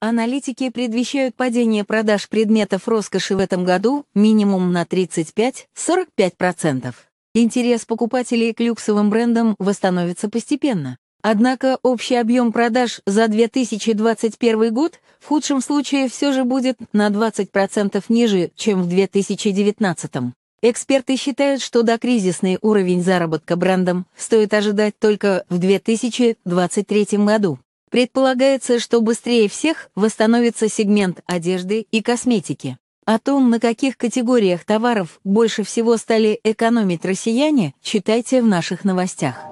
Аналитики предвещают падение продаж предметов роскоши в этом году минимум на 35-45%. Интерес покупателей к люксовым брендам восстановится постепенно. Однако общий объем продаж за 2021 год в худшем случае все же будет на 20% ниже, чем в 2019. Эксперты считают, что докризисный уровень заработка брендам стоит ожидать только в 2023 году. Предполагается, что быстрее всех восстановится сегмент одежды и косметики. О том, на каких категориях товаров больше всего стали экономить россияне, читайте в наших новостях.